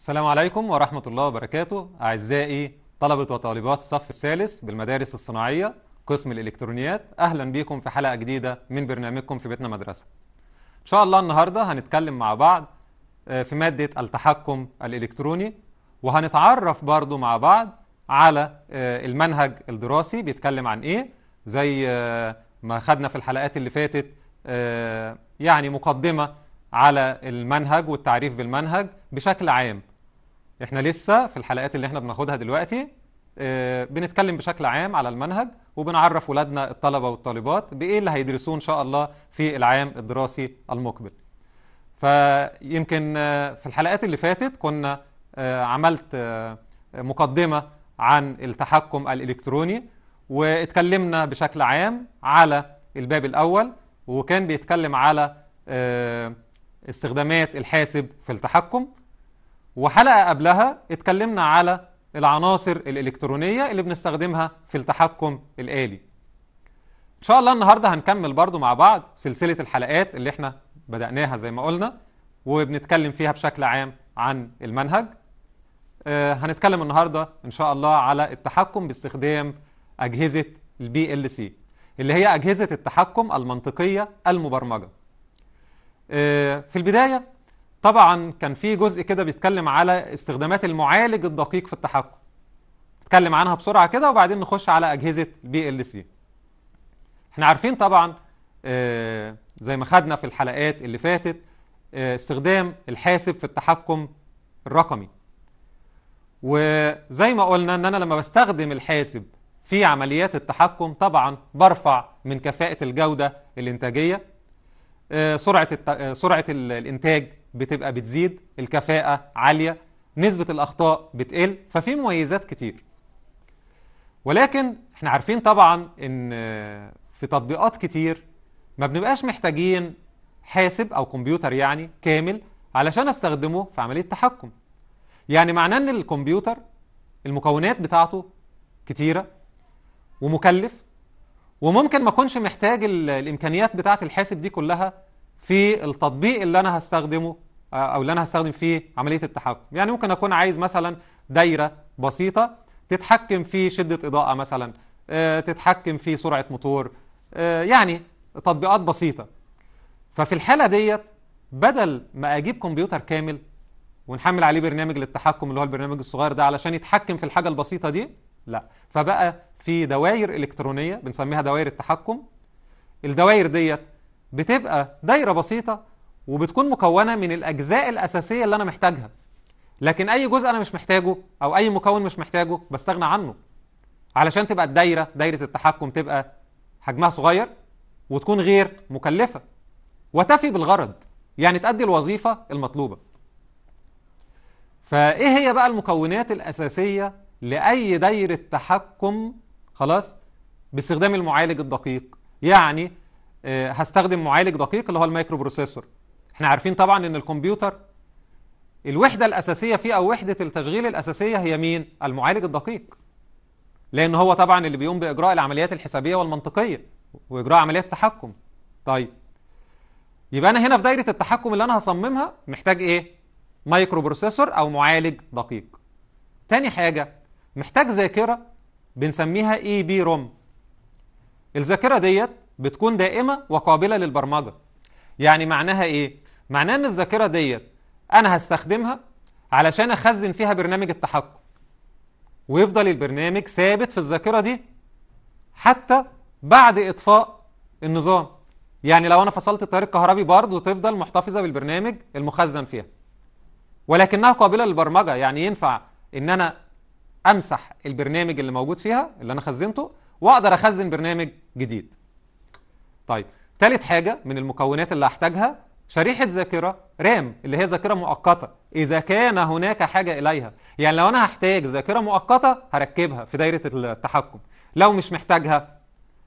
السلام عليكم ورحمة الله وبركاته أعزائي طلبة وطالبات الصف الثالث بالمدارس الصناعية قسم الإلكترونيات أهلا بكم في حلقة جديدة من برنامجكم في بيتنا مدرسة إن شاء الله النهاردة هنتكلم مع بعض آه، في مادة التحكم الإلكتروني وهنتعرف برضو مع بعض على آه، المنهج الدراسي بيتكلم عن إيه زي آه، ما خدنا في الحلقات اللي فاتت يعني مقدمة على المنهج والتعريف بالمنهج بشكل عام احنا لسه في الحلقات اللي احنا بناخدها دلوقتي آه، بنتكلم بشكل عام على المنهج وبنعرف ولادنا الطلبه والطالبات بايه اللي هيدرسوه ان شاء الله في العام الدراسي المقبل فيمكن آه، في الحلقات اللي فاتت كنا آه، عملت مقدمه عن التحكم الالكتروني واتكلمنا بشكل عام على الباب الاول وكان بيتكلم على استخدامات الحاسب في التحكم وحلقة قبلها اتكلمنا على العناصر الإلكترونية اللي بنستخدمها في التحكم الآلي إن شاء الله النهاردة هنكمل برضو مع بعض سلسلة الحلقات اللي احنا بدأناها زي ما قلنا وبنتكلم فيها بشكل عام عن المنهج آه، هنتكلم النهاردة إن شاء الله على التحكم باستخدام أجهزة البي ال سي اللي هي أجهزة التحكم المنطقية المبرمجة آه، في البداية طبعا كان في جزء كده بيتكلم على استخدامات المعالج الدقيق في التحكم نتكلم عنها بسرعه كده وبعدين نخش على اجهزه بي ال سي احنا عارفين طبعا آه، زي ما خدنا في الحلقات اللي فاتت آه، استخدام الحاسب في التحكم الرقمي وزي ما قلنا ان انا لما بستخدم الحاسب في عمليات التحكم طبعا برفع من كفاءه الجوده الانتاجيه آه، سرعه سرعه الانتاج بتبقى بتزيد الكفاءة عالية نسبة الأخطاء بتقل ففي مميزات كتير ولكن احنا عارفين طبعا ان في تطبيقات كتير ما بنبقاش محتاجين حاسب او كمبيوتر يعني كامل علشان استخدمه في عملية تحكم يعني معناه ان الكمبيوتر المكونات بتاعته كتيرة ومكلف وممكن ما اكونش محتاج الامكانيات بتاعه الحاسب دي كلها في التطبيق اللي انا هستخدمه آه، او اللي انا هستخدم فيه عمليه التحكم يعني ممكن اكون عايز مثلا دايره بسيطه تتحكم في شده اضاءه مثلا آه، تتحكم في سرعه موتور آه، يعني تطبيقات بسيطه ففي الحاله ديت بدل ما اجيب كمبيوتر كامل ونحمل عليه برنامج للتحكم اللي هو البرنامج الصغير ده علشان يتحكم في الحاجه البسيطه دي لا فبقى في دوائر الكترونيه بنسميها دوائر التحكم الدوائر ديت بتبقى دايرة بسيطة وبتكون مكونة من الأجزاء الأساسية اللي أنا محتاجها لكن أي جزء أنا مش محتاجه أو أي مكون مش محتاجه بستغنى عنه علشان تبقى الدايرة دايرة التحكم تبقى حجمها صغير وتكون غير مكلفة وتفي بالغرض يعني تأدي الوظيفة المطلوبة فإيه هي بقى المكونات الأساسية لأي دايرة تحكم خلاص باستخدام المعالج الدقيق يعني آه، هستخدم معالج دقيق اللي هو المايكرو بروسيسور احنا عارفين طبعا ان الكمبيوتر الوحده الاساسيه فيه او وحده التشغيل الاساسيه هي مين المعالج الدقيق لان هو طبعا اللي بيقوم باجراء العمليات الحسابيه والمنطقيه واجراء عمليات التحكم طيب يبقى انا هنا في دايره التحكم اللي انا هصممها محتاج ايه مايكرو بروسيسور او معالج دقيق تاني حاجه محتاج ذاكره بنسميها اي بي روم الذاكره ديت بتكون دائمة وقابلة للبرمجة يعني معناها إيه؟ معناها أن الذاكرة ديت أنا هستخدمها علشان أخزن فيها برنامج التحكم ويفضل البرنامج ثابت في الذاكرة دي حتى بعد إطفاء النظام يعني لو أنا فصلت التيار الكهربي برضه تفضل محتفظة بالبرنامج المخزن فيها ولكنها قابلة للبرمجة يعني ينفع إن أنا أمسح البرنامج اللي موجود فيها اللي أنا خزنته وأقدر أخزن برنامج جديد طيب ثالث حاجة من المكونات اللي هحتاجها شريحة ذاكرة رام اللي هي ذاكرة مؤقتة إذا كان هناك حاجة إليها يعني لو أنا هحتاج ذاكرة مؤقتة هركبها في دايرة التحكم لو مش محتاجها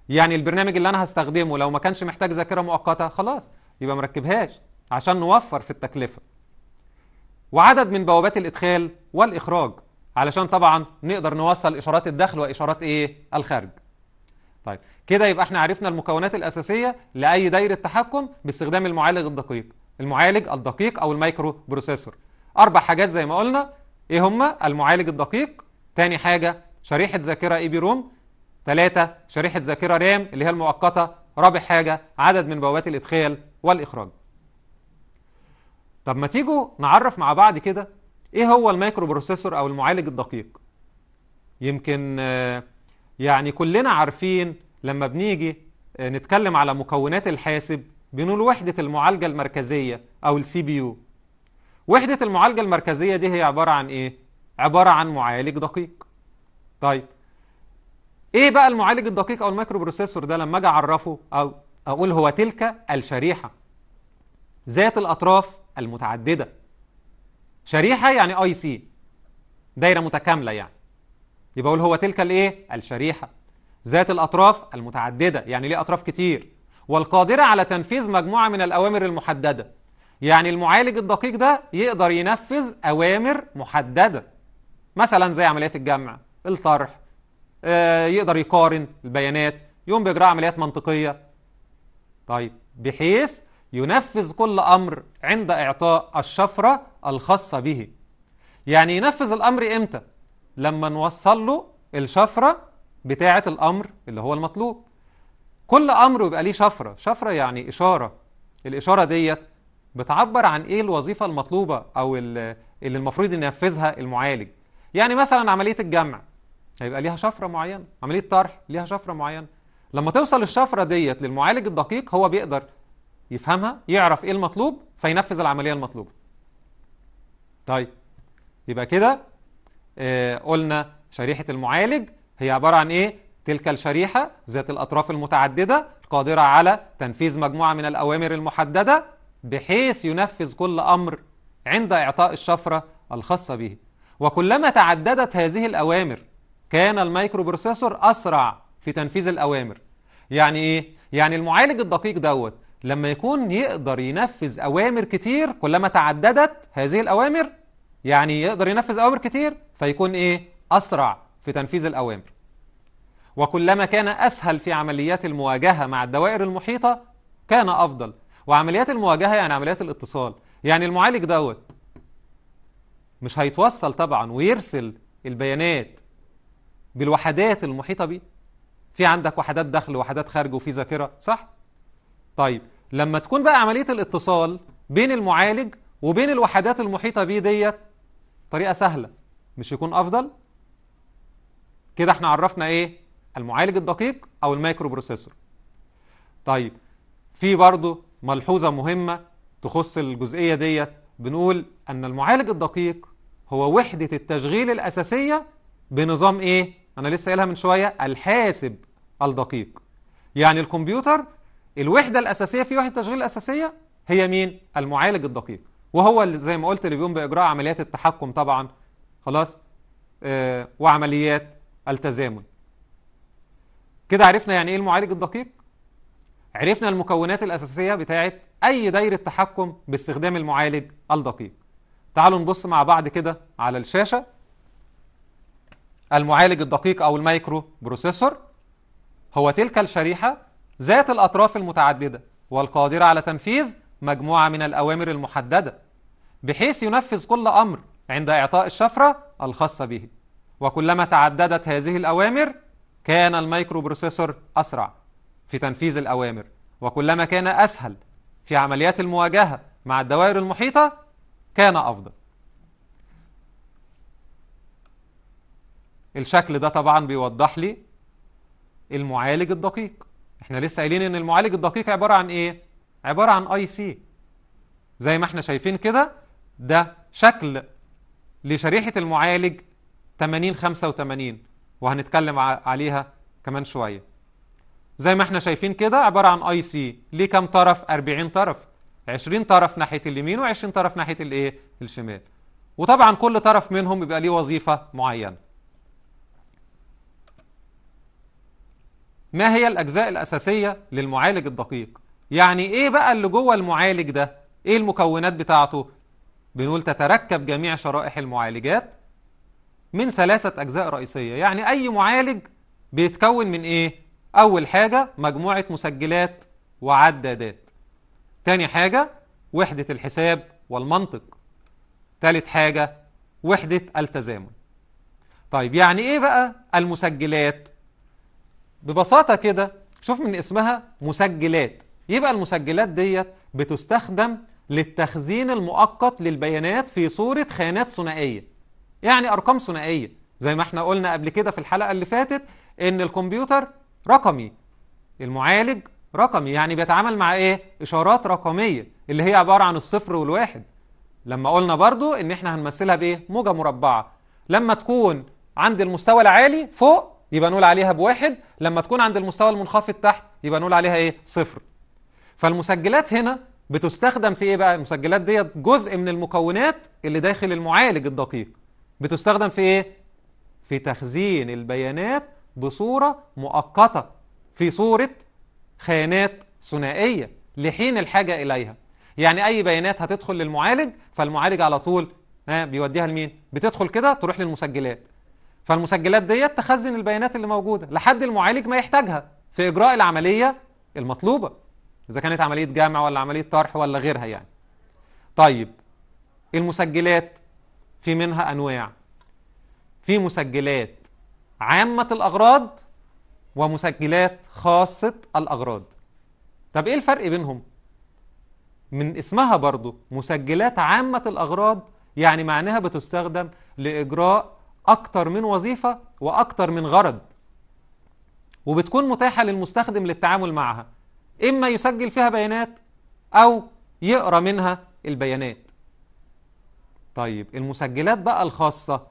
يعني البرنامج اللي أنا هستخدمه لو ما كانش محتاج ذاكرة مؤقتة خلاص يبقى مركبهاش عشان نوفر في التكلفة وعدد من بوابات الإدخال والإخراج علشان طبعا نقدر نوصل إشارات الدخل وإشارات إيه الخارج طيب كده يبقى احنا عرفنا المكونات الاساسيه لاي دايره تحكم باستخدام المعالج الدقيق المعالج الدقيق او المايكرو بروسيسور اربع حاجات زي ما قلنا ايه هما المعالج الدقيق تاني حاجه شريحه ذاكره اي بي روم ثلاثة شريحة ذاكرة رام اللي هي المؤقتة رابع حاجة عدد من بوابات الإدخال والإخراج طب ما تيجوا نعرف مع بعض كده إيه هو المايكرو بروسيسور أو المعالج الدقيق يمكن آه يعني كلنا عارفين لما بنيجي آه، نتكلم على مكونات الحاسب بنقول وحدة المعالجة المركزية أو السي بي يو وحدة المعالجة المركزية دي هي عبارة عن إيه؟ عبارة عن معالج دقيق طيب إيه بقى المعالج الدقيق أو المايكرو بروسيسور ده لما أجي أعرفه أو أقول هو تلك الشريحة ذات الأطراف المتعددة شريحة يعني أي سي دايرة متكاملة يعني يبقى اقول هو تلك الايه الشريحه ذات الاطراف المتعدده يعني ليه اطراف كتير والقادره على تنفيذ مجموعه من الاوامر المحدده يعني المعالج الدقيق ده يقدر ينفذ اوامر محدده مثلا زي عمليات الجمع الطرح آه، يقدر يقارن البيانات يقوم باجراء عمليات منطقيه طيب بحيث ينفذ كل امر عند اعطاء الشفره الخاصه به يعني ينفذ الامر امتى لما نوصل له الشفرة بتاعة الأمر اللي هو المطلوب كل أمر يبقى ليه شفرة شفرة يعني إشارة الإشارة ديت بتعبر عن إيه الوظيفة المطلوبة أو اللي المفروض ينفذها المعالج يعني مثلا عملية الجمع هيبقى ليها شفرة معينة عملية طرح ليها شفرة معينة لما توصل الشفرة ديت للمعالج الدقيق هو بيقدر يفهمها يعرف ايه المطلوب فينفذ العملية المطلوبة طيب يبقى كده آه، قلنا شريحة المعالج هي عبارة عن إيه؟ تلك الشريحة ذات الأطراف المتعددة قادرة على تنفيذ مجموعة من الأوامر المحددة بحيث ينفذ كل أمر عند إعطاء الشفرة الخاصة به وكلما تعددت هذه الأوامر كان الميكرو بروسيسور أسرع في تنفيذ الأوامر يعني إيه؟ يعني المعالج الدقيق دوت لما يكون يقدر ينفذ أوامر كتير كلما تعددت هذه الأوامر يعني يقدر ينفذ أوامر كتير فيكون إيه؟ أسرع في تنفيذ الأوامر وكلما كان أسهل في عمليات المواجهة مع الدوائر المحيطة كان أفضل وعمليات المواجهة يعني عمليات الاتصال يعني المعالج دوت مش هيتوصل طبعا ويرسل البيانات بالوحدات المحيطة بيه في عندك وحدات داخل وحدات خارج وفي ذاكرة صح؟ طيب لما تكون بقى عملية الاتصال بين المعالج وبين الوحدات المحيطة بيه ديت طريقة سهلة مش يكون افضل كده احنا عرفنا ايه المعالج الدقيق او المايكرو بروسيسور طيب في برضه ملحوظه مهمه تخص الجزئيه ديت بنقول ان المعالج الدقيق هو وحده التشغيل الاساسيه بنظام ايه انا لسه قايلها من شويه الحاسب الدقيق يعني الكمبيوتر الوحده الاساسيه في وحده التشغيل الاساسيه هي مين المعالج الدقيق وهو اللي زي ما قلت اللي بيقوم باجراء عمليات التحكم طبعا خلاص آه، وعمليات التزامن كده عرفنا يعني ايه المعالج الدقيق عرفنا المكونات الأساسية بتاعة أي دايرة تحكم باستخدام المعالج الدقيق تعالوا نبص مع بعض كده على الشاشة المعالج الدقيق أو المايكرو بروسيسور هو تلك الشريحة ذات الأطراف المتعددة والقادرة على تنفيذ مجموعة من الأوامر المحددة بحيث ينفذ كل أمر عند إعطاء الشفرة الخاصة به وكلما تعددت هذه الأوامر كان الميكرو بروسيسور أسرع في تنفيذ الأوامر وكلما كان أسهل في عمليات المواجهة مع الدوائر المحيطة كان أفضل الشكل ده طبعا بيوضح لي المعالج الدقيق احنا لسه قايلين ان المعالج الدقيق عبارة عن ايه عبارة عن اي سي زي ما احنا شايفين كده ده شكل لشريحة المعالج 80 85 وهنتكلم عليها كمان شوية زي ما احنا شايفين كده عبارة عن اي سي ليه كام طرف 40 طرف 20 طرف ناحية اليمين و20 طرف ناحية الايه الشمال وطبعا كل طرف منهم بيبقى ليه وظيفة معينة ما هي الأجزاء الأساسية للمعالج الدقيق؟ يعني إيه بقى اللي جوه المعالج ده؟ إيه المكونات بتاعته؟ بنقول تتركب جميع شرائح المعالجات من ثلاثة أجزاء رئيسية يعني أي معالج بيتكون من إيه؟ أول حاجة مجموعة مسجلات وعدادات تاني حاجة وحدة الحساب والمنطق تالت حاجة وحدة التزامن طيب يعني إيه بقى المسجلات؟ ببساطة كده شوف من اسمها مسجلات يبقى المسجلات ديت بتستخدم للتخزين المؤقت للبيانات في صورة خانات ثنائية يعني أرقام ثنائية زي ما احنا قلنا قبل كده في الحلقة اللي فاتت إن الكمبيوتر رقمي المعالج رقمي يعني بيتعامل مع إيه؟ إشارات رقمية اللي هي عبارة عن الصفر والواحد لما قلنا برضو إن احنا هنمثلها بإيه؟ موجة مربعة لما تكون عند المستوى العالي فوق يبقى نقول عليها بواحد لما تكون عند المستوى المنخفض تحت يبقى نقول عليها إيه؟ صفر فالمسجلات هنا بتستخدم في ايه بقى المسجلات ديت جزء من المكونات اللي داخل المعالج الدقيق بتستخدم في ايه في تخزين البيانات بصوره مؤقته في صوره خانات ثنائيه لحين الحاجه اليها يعني اي بيانات هتدخل للمعالج فالمعالج على طول ها بيوديها لمين بتدخل كده تروح للمسجلات فالمسجلات ديت تخزن البيانات اللي موجوده لحد المعالج ما يحتاجها في اجراء العمليه المطلوبه إذا كانت عملية جمع ولا عملية طرح ولا غيرها يعني طيب المسجلات في منها أنواع في مسجلات عامة الأغراض ومسجلات خاصة الأغراض طب إيه الفرق بينهم؟ من اسمها برضو مسجلات عامة الأغراض يعني معناها بتستخدم لإجراء أكتر من وظيفة وأكتر من غرض وبتكون متاحة للمستخدم للتعامل معها إما يسجل فيها بيانات أو يقرأ منها البيانات طيب المسجلات بقى الخاصة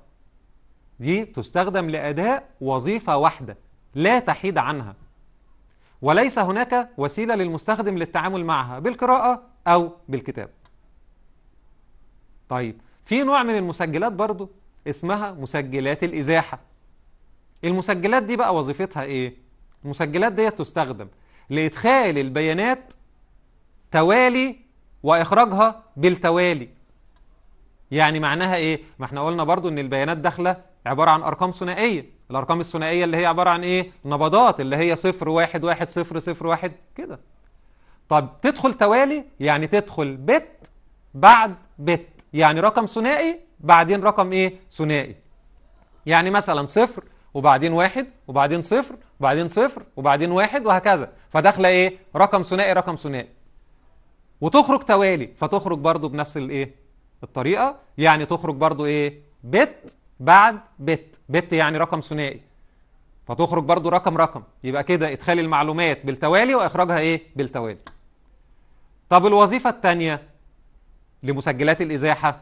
دي تستخدم لأداء وظيفة واحدة لا تحيد عنها وليس هناك وسيلة للمستخدم للتعامل معها بالقراءة أو بالكتاب طيب في نوع من المسجلات برضو اسمها مسجلات الإزاحة المسجلات دي بقى وظيفتها إيه؟ المسجلات دي تستخدم لإدخال البيانات توالي وإخراجها بالتوالي يعني معناها إيه؟ ما احنا قلنا برضو إن البيانات داخلة عبارة عن أرقام ثنائية الأرقام الثنائية اللي هي عبارة عن إيه؟ نبضات اللي هي صفر واحد واحد صفر صفر واحد كده طب تدخل توالي يعني تدخل بت بعد بت يعني رقم ثنائي بعدين رقم إيه؟ ثنائي يعني مثلا صفر وبعدين واحد وبعدين صفر وبعدين صفر وبعدين واحد وهكذا فداخله ايه رقم ثنائي رقم ثنائي وتخرج توالي فتخرج برضو بنفس الايه الطريقه يعني تخرج برضو ايه بت بعد بت بت يعني رقم ثنائي فتخرج برضو رقم رقم يبقى كده ادخال المعلومات بالتوالي واخراجها ايه بالتوالي طب الوظيفه الثانيه لمسجلات الازاحه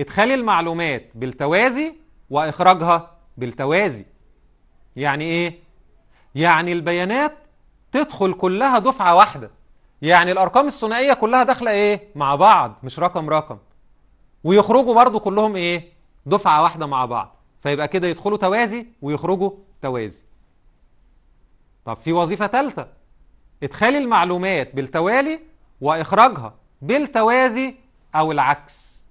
ادخال المعلومات بالتوازي واخراجها بالتوازي يعني ايه يعني البيانات تدخل كلها دفعة واحدة يعني الأرقام الثنائية كلها داخلة إيه؟ مع بعض مش رقم رقم ويخرجوا برضو كلهم إيه؟ دفعة واحدة مع بعض فيبقى كده يدخلوا توازي ويخرجوا توازي طب في وظيفة ثالثة إدخال المعلومات بالتوالي وإخراجها بالتوازي أو العكس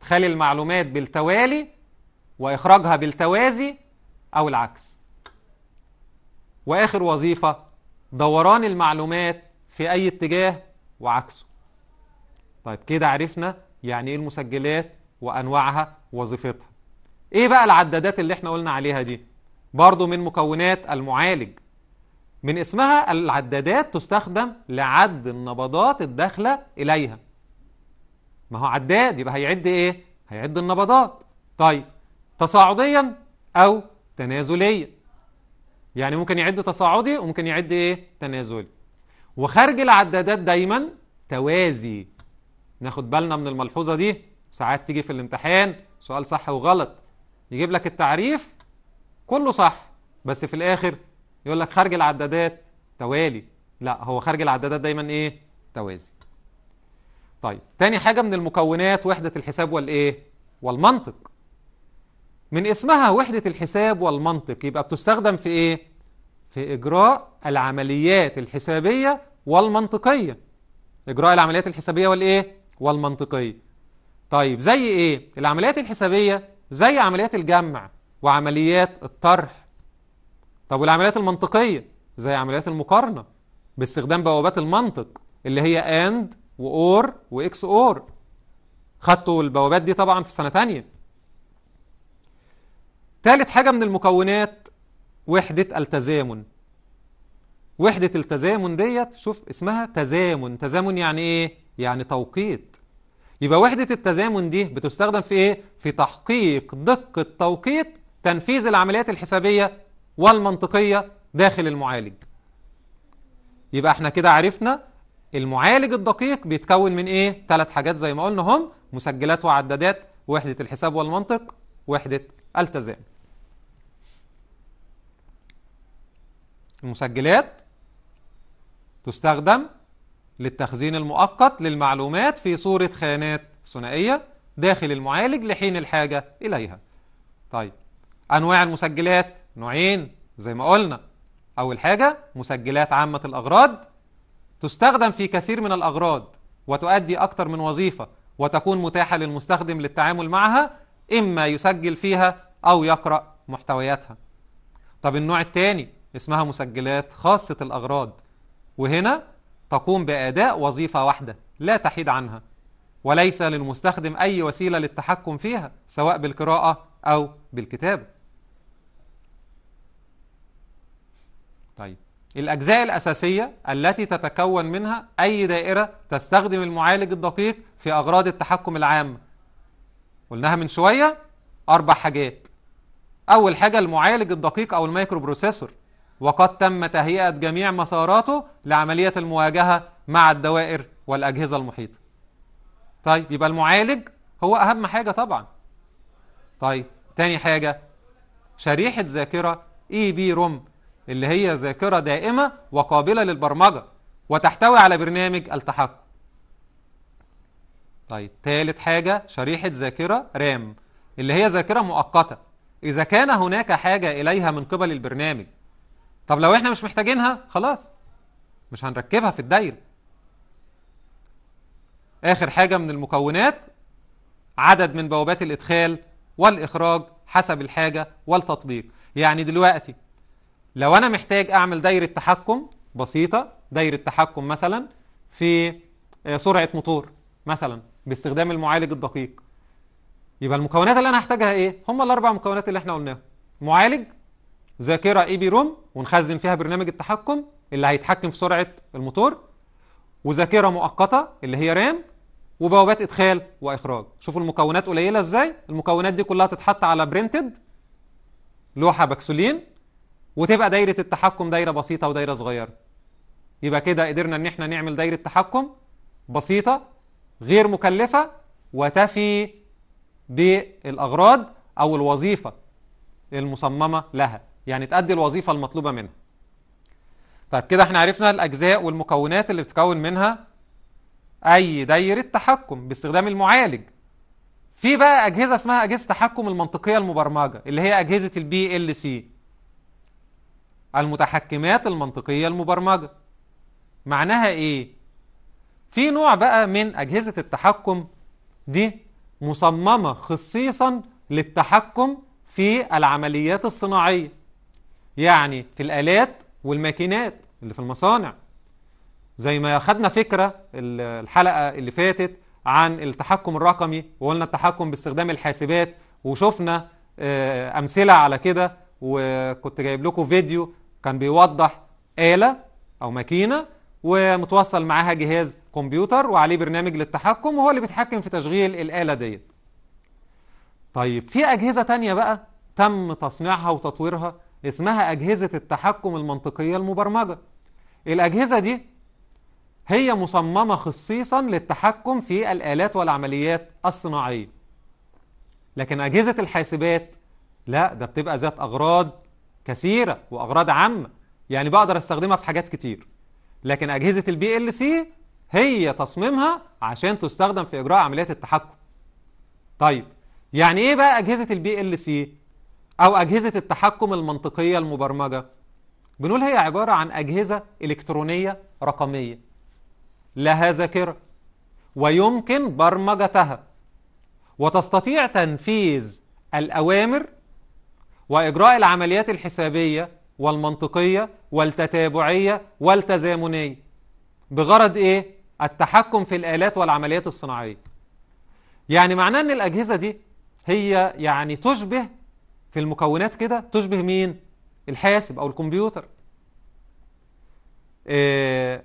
إدخال المعلومات بالتوالي وإخراجها بالتوازي أو العكس واخر وظيفه دوران المعلومات في اي اتجاه وعكسه طيب كده عرفنا يعني ايه المسجلات وانواعها وظيفتها ايه بقى العدادات اللي احنا قلنا عليها دي برضو من مكونات المعالج من اسمها العدادات تستخدم لعد النبضات الداخله اليها ما هو عداد يبقى هيعد ايه هيعد النبضات طيب تصاعديا او تنازليا يعني ممكن يعد تصاعدي وممكن يعد ايه تنازلي وخارج العدادات دايما توازي ناخد بالنا من الملحوظه دي ساعات تيجي في الامتحان سؤال صح وغلط يجيب لك التعريف كله صح بس في الاخر يقول لك خارج العدادات توالي لا هو خارج العدادات دايما ايه توازي طيب تاني حاجه من المكونات وحده الحساب والايه والمنطق من اسمها وحدة الحساب والمنطق يبقى بتستخدم في إيه؟ في إجراء العمليات الحسابية والمنطقية إجراء العمليات الحسابية والإيه؟ والمنطقية طيب زي إيه؟ العمليات الحسابية زي عمليات الجمع وعمليات الطرح طب والعمليات المنطقية زي عمليات المقارنة باستخدام بوابات المنطق اللي هي AND وأور وإكس أور خدتوا البوابات دي طبعا في سنة تانية ثالث حاجة من المكونات وحدة التزامن وحدة التزامن ديت شوف اسمها تزامن تزامن يعني ايه؟ يعني توقيت يبقى وحدة التزامن دي بتستخدم في ايه؟ في تحقيق دقة توقيت تنفيذ العمليات الحسابية والمنطقية داخل المعالج يبقى احنا كده عرفنا المعالج الدقيق بيتكون من ايه؟ ثلاث حاجات زي ما قلنا هم مسجلات وعدادات وحدة الحساب والمنطق وحدة التزامن المسجلات تستخدم للتخزين المؤقت للمعلومات في صورة خانات ثنائية داخل المعالج لحين الحاجة إليها طيب أنواع المسجلات نوعين زي ما قلنا أول حاجة مسجلات عامة الأغراض تستخدم في كثير من الأغراض وتؤدي أكثر من وظيفة وتكون متاحة للمستخدم للتعامل معها إما يسجل فيها أو يقرأ محتوياتها طب النوع الثاني اسمها مسجلات خاصة الأغراض وهنا تقوم بأداء وظيفة واحدة لا تحيد عنها وليس للمستخدم أي وسيلة للتحكم فيها سواء بالقراءة أو بالكتابة طيب الأجزاء الأساسية التي تتكون منها أي دائرة تستخدم المعالج الدقيق في أغراض التحكم العام قلناها من شوية أربع حاجات أول حاجة المعالج الدقيق أو المايكرو بروسيسور وقد تم تهيئة جميع مساراته لعملية المواجهة مع الدوائر والأجهزة المحيطة طيب يبقى المعالج هو أهم حاجة طبعا طيب تاني حاجة شريحة ذاكرة اي بي روم اللي هي ذاكرة دائمة وقابلة للبرمجة وتحتوي على برنامج التحكم طيب تالت حاجة شريحة ذاكرة رام اللي هي ذاكرة مؤقتة إذا كان هناك حاجة إليها من قبل البرنامج طب لو احنا مش محتاجينها خلاص مش هنركبها في الدايره اخر حاجه من المكونات عدد من بوابات الادخال والاخراج حسب الحاجه والتطبيق يعني دلوقتي لو انا محتاج اعمل دايره تحكم بسيطه دايره تحكم مثلا في آه، سرعه موتور مثلا باستخدام المعالج الدقيق يبقى المكونات اللي انا هحتاجها ايه هم الاربع مكونات اللي احنا قلناهم معالج ذاكره اي بي روم ونخزن فيها برنامج التحكم اللي هيتحكم في سرعه الموتور وذاكره مؤقته اللي هي رام وبوابات ادخال واخراج شوفوا المكونات قليله ازاي المكونات دي كلها تتحط على برينتد لوحه بكسولين وتبقى دايره التحكم دايره بسيطه ودايره صغيره يبقى كده قدرنا ان احنا نعمل دايره تحكم بسيطه غير مكلفه وتفي بالاغراض او الوظيفه المصممه لها يعني تأدي الوظيفة المطلوبة منها طيب كده احنا عرفنا الأجزاء والمكونات اللي بتكون منها أي دايرة تحكم باستخدام المعالج في بقى أجهزة اسمها أجهزة تحكم المنطقية المبرمجة اللي هي أجهزة البي ال سي المتحكمات المنطقية المبرمجة معناها إيه؟ في نوع بقى من أجهزة التحكم دي مصممة خصيصا للتحكم في العمليات الصناعية يعني في الآلات والماكينات اللي في المصانع زي ما خدنا فكرة الحلقة اللي فاتت عن التحكم الرقمي وقلنا التحكم باستخدام الحاسبات وشفنا آه، أمثلة على كده وكنت جايب لكم فيديو كان بيوضح آلة أو ماكينة ومتوصل معاها جهاز كمبيوتر وعليه برنامج للتحكم وهو اللي بيتحكم في تشغيل الآلة ديت طيب في أجهزة تانية بقى تم تصنيعها وتطويرها اسمها أجهزة التحكم المنطقية المبرمجة الأجهزة دي هي مصممة خصيصا للتحكم في الآلات والعمليات الصناعية لكن أجهزة الحاسبات لا ده بتبقى ذات أغراض كثيرة وأغراض عامة يعني بقدر استخدمها في حاجات كتير لكن أجهزة البي ال سي هي تصميمها عشان تستخدم في إجراء عمليات التحكم طيب يعني إيه بقى أجهزة البي ال سي؟ أو أجهزة التحكم المنطقية المبرمجة بنقول هي عبارة عن أجهزة إلكترونية رقمية لها ذاكرة ويمكن برمجتها وتستطيع تنفيذ الأوامر وإجراء العمليات الحسابية والمنطقية والتتابعية والتزامنية بغرض إيه؟ التحكم في الآلات والعمليات الصناعية يعني معناه أن الأجهزة دي هي يعني تشبه في المكونات كده تشبه مين الحاسب او الكمبيوتر إيه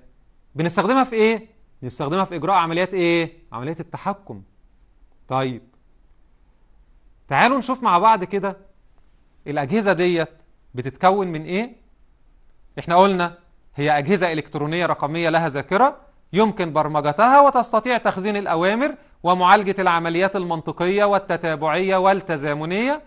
بنستخدمها في ايه بنستخدمها في اجراء عمليات ايه عمليات التحكم طيب تعالوا نشوف مع بعض كده الاجهزه ديت بتتكون من ايه احنا قلنا هي اجهزه الكترونيه رقميه لها ذاكره يمكن برمجتها وتستطيع تخزين الاوامر ومعالجه العمليات المنطقيه والتتابعيه والتزامنيه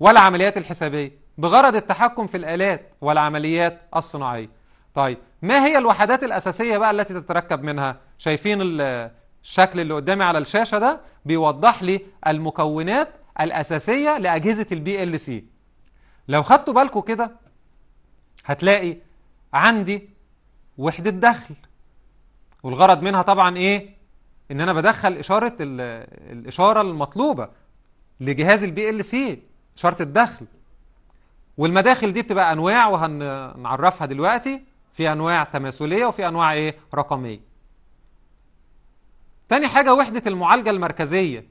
والعمليات الحسابية بغرض التحكم في الآلات والعمليات الصناعية طيب ما هي الوحدات الأساسية بقى التي تتركب منها شايفين الشكل اللي قدامي على الشاشة ده بيوضح لي المكونات الأساسية لأجهزة البي ال سي لو خدتوا بالكم كده هتلاقي عندي وحدة دخل والغرض منها طبعا ايه ان انا بدخل اشاره الاشاره المطلوبه لجهاز البي ال سي شرط الدخل والمداخل دي بتبقى انواع وهنعرفها دلوقتي في انواع تماثليه وفي انواع ايه رقميه تاني حاجه وحده المعالجه المركزيه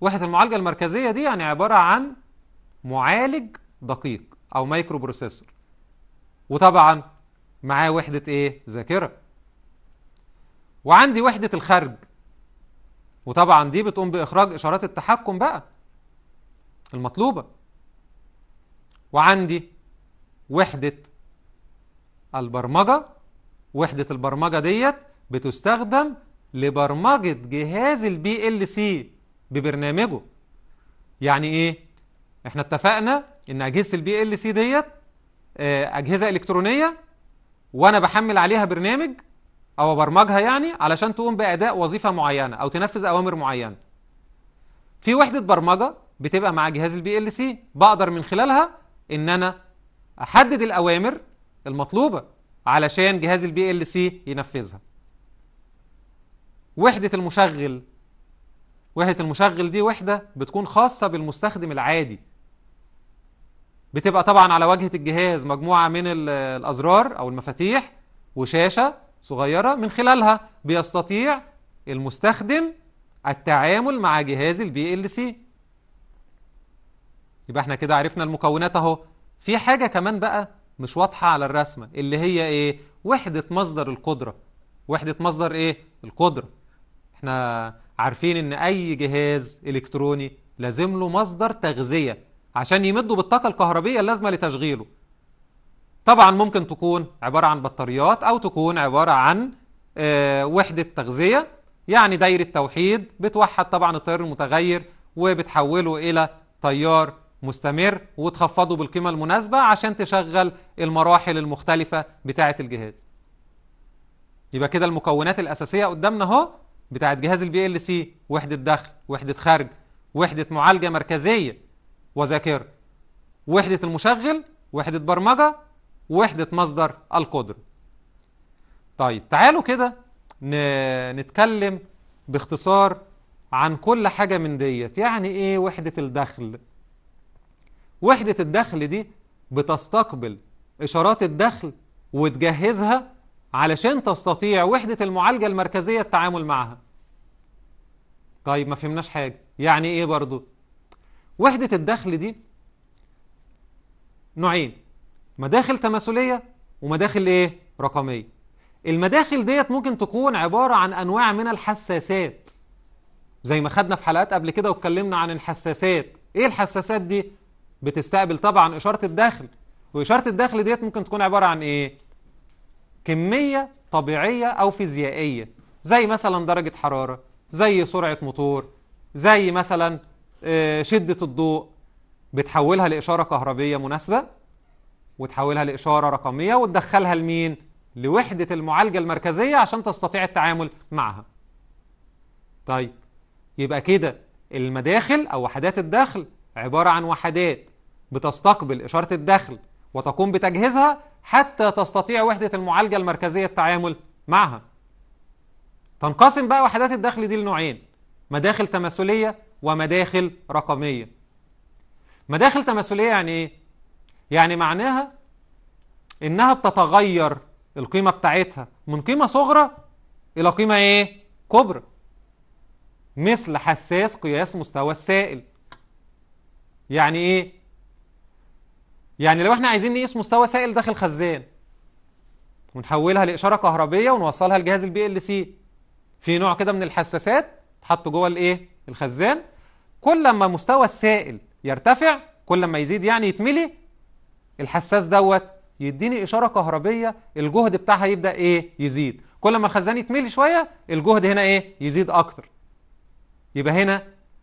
وحده المعالجه المركزيه دي يعني عباره عن معالج دقيق او مايكرو بروسيسور وطبعا معاه وحده ايه ذاكره وعندي وحده الخرج وطبعا دي بتقوم باخراج اشارات التحكم بقى المطلوبة وعندي وحدة البرمجة وحدة البرمجة ديت بتستخدم لبرمجة جهاز البي ال سي ببرنامجه يعني ايه احنا اتفقنا ان اجهزة البي ال سي ديت آه، اجهزة الكترونية وانا بحمل عليها برنامج او ابرمجها يعني علشان تقوم باداء وظيفة معينة او تنفذ اوامر معينة في وحدة برمجة بتبقى مع جهاز البي ال سي بقدر من خلالها ان انا احدد الاوامر المطلوبه علشان جهاز البي ال سي ينفذها وحده المشغل وحده المشغل دي وحده بتكون خاصه بالمستخدم العادي بتبقى طبعا على واجهه الجهاز مجموعه من الازرار او المفاتيح وشاشه صغيره من خلالها بيستطيع المستخدم التعامل مع جهاز البي ال سي يبقى احنا كده عرفنا المكونات اهو في حاجة كمان بقى مش واضحة على الرسمة اللي هي ايه وحدة مصدر القدرة وحدة مصدر ايه القدرة احنا عارفين ان اي جهاز الكتروني لازم له مصدر تغذية عشان يمده بالطاقة الكهربية اللازمة لتشغيله طبعا ممكن تكون عبارة عن بطاريات او تكون عبارة عن اه وحدة تغذية يعني دايرة توحيد بتوحد طبعا التيار المتغير وبتحوله الى تيار مستمر وتخفضه بالقيمة المناسبة عشان تشغل المراحل المختلفة بتاعة الجهاز يبقى كده المكونات الأساسية قدامنا اهو بتاعة جهاز البي ال سي وحدة دخل وحدة خارج وحدة معالجة مركزية وذاكرة وحدة المشغل وحدة برمجة وحدة مصدر القدرة طيب تعالوا كده نتكلم باختصار عن كل حاجة من ديت يعني ايه وحدة الدخل وحدة الدخل دي بتستقبل إشارات الدخل وتجهزها علشان تستطيع وحدة المعالجة المركزية التعامل معها طيب ما فهمناش حاجة يعني إيه برضو وحدة الدخل دي نوعين مداخل تماثلية ومداخل إيه رقمية المداخل ديت ممكن تكون عبارة عن أنواع من الحساسات زي ما خدنا في حلقات قبل كده واتكلمنا عن الحساسات إيه الحساسات دي بتستقبل طبعا إشارة الدخل وإشارة الدخل ديت ممكن تكون عبارة عن إيه؟ كمية طبيعية أو فيزيائية زي مثلا درجة حرارة زي سرعة موتور زي مثلا آه، شدة الضوء بتحولها لإشارة كهربية مناسبة وتحولها لإشارة رقمية وتدخلها لمين؟ لوحدة المعالجة المركزية عشان تستطيع التعامل معها طيب يبقى كده المداخل أو وحدات الدخل عبارة عن وحدات بتستقبل إشارة الدخل وتقوم بتجهيزها حتى تستطيع وحدة المعالجة المركزية التعامل معها تنقسم بقى وحدات الدخل دي لنوعين مداخل تماثلية ومداخل رقمية مداخل تماثلية يعني إيه؟ يعني معناها إنها بتتغير القيمة بتاعتها من قيمة صغرى إلى قيمة إيه؟ كبرى مثل حساس قياس مستوى السائل يعني إيه؟ يعني لو احنا عايزين نقيس مستوى سائل داخل خزان ونحولها لإشارة كهربية ونوصلها لجهاز البي ال سي في نوع كده من الحساسات تحط جوه الايه الخزان كل ما مستوى السائل يرتفع كل ما يزيد يعني يتملي الحساس دوت يديني إشارة كهربية الجهد بتاعها يبدأ ايه يزيد كل ما الخزان يتملي شوية الجهد هنا ايه يزيد أكتر يبقى هنا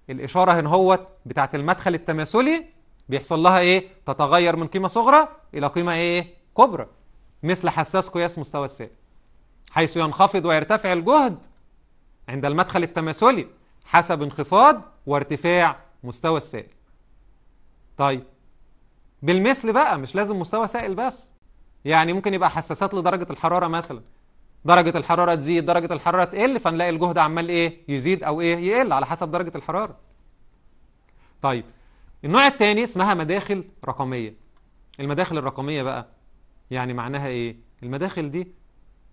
الإشارة هنا هوت بتاعت المدخل التماثلي بيحصل لها ايه تتغير من قيمه صغرى الى قيمه ايه كبرى مثل حساس قياس مستوى السائل حيث ينخفض ويرتفع الجهد عند المدخل التماثلي حسب انخفاض وارتفاع مستوى السائل طيب بالمثل بقى مش لازم مستوى سائل بس يعني ممكن يبقى حساسات لدرجه الحراره مثلا درجه الحراره تزيد درجه الحراره تقل فنلاقي الجهد عمال ايه يزيد او ايه يقل على حسب درجه الحراره طيب النوع الثاني اسمها مداخل رقمية المداخل الرقمية بقى يعني معناها ايه المداخل دي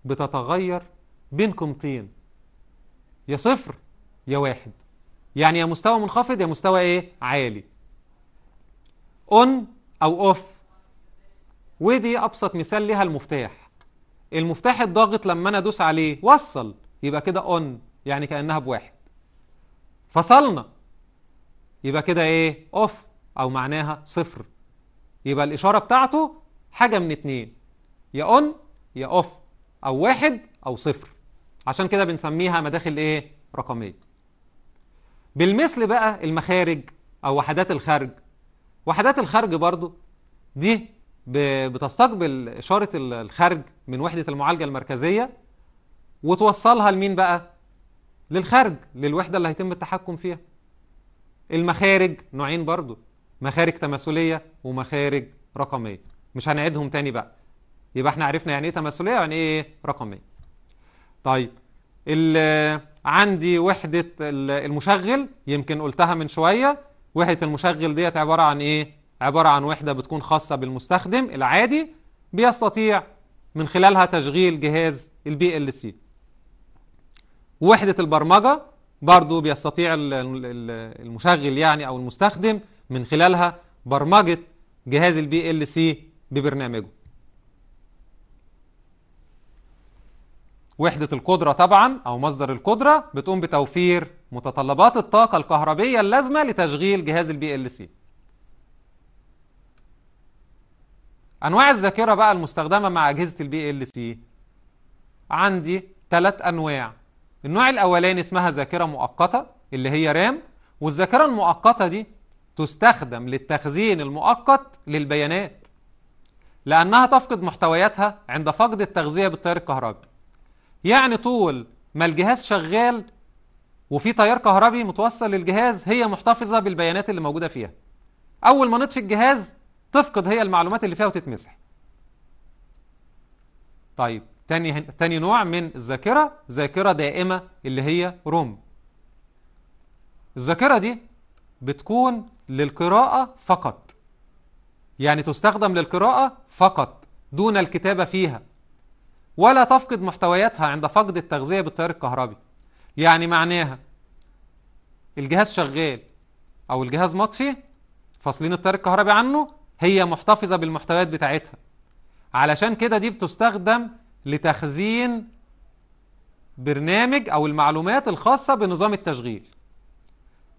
بتتغير بين قيمتين يا صفر يا واحد يعني يا مستوى منخفض يا مستوى ايه عالي اون او اوف ودي ابسط مثال ليها المفتاح المفتاح الضاغط لما انا ادوس عليه وصل يبقى كده اون يعني كانها بواحد فصلنا يبقى كده ايه اوف او معناها صفر يبقى الاشاره بتاعته حاجه من اتنين يا اون يا اوف او واحد او صفر عشان كده بنسميها مداخل ايه رقميه بالمثل بقى المخارج او وحدات الخرج وحدات الخرج برضو دي بتستقبل اشاره الخرج من وحده المعالجه المركزيه وتوصلها لمين بقى للخرج للوحده اللي هيتم التحكم فيها المخارج نوعين برضو مخارج تماثليه ومخارج رقميه مش هنعيدهم تاني بقى يبقى احنا عرفنا يعني ايه تماثليه ويعني ايه رقميه طيب عندي وحده المشغل يمكن قلتها من شويه وحده المشغل ديت عباره عن ايه عباره عن وحده بتكون خاصه بالمستخدم العادي بيستطيع من خلالها تشغيل جهاز البي ال سي وحده البرمجه برضو بيستطيع المشغل يعني او المستخدم من خلالها برمجه جهاز البي ال سي ببرنامجه وحدة القدرة طبعا أو مصدر القدرة بتقوم بتوفير متطلبات الطاقة الكهربية اللازمة لتشغيل جهاز البي ال سي أنواع الذاكرة بقى المستخدمة مع أجهزة البي ال سي عندي ثلاث أنواع النوع الاولاني اسمها ذاكره مؤقته اللي هي رام والذاكره المؤقته دي تستخدم للتخزين المؤقت للبيانات لانها تفقد محتوياتها عند فقد التغذيه بالتيار الكهربي يعني طول ما الجهاز شغال وفي تيار كهربي متوصل للجهاز هي محتفظه بالبيانات اللي موجوده فيها اول ما نطفي الجهاز تفقد هي المعلومات اللي فيها وتتمسح طيب تاني, تاني نوع من الذاكرة ذاكرة دائمة اللي هي روم الذاكرة دي بتكون للقراءة فقط يعني تستخدم للقراءة فقط دون الكتابة فيها ولا تفقد محتوياتها عند فقد التغذية بالتيار الكهربي يعني معناها الجهاز شغال أو الجهاز مطفي فاصلين التيار الكهربي عنه هي محتفظة بالمحتويات بتاعتها علشان كده دي بتستخدم لتخزين برنامج او المعلومات الخاصه بنظام التشغيل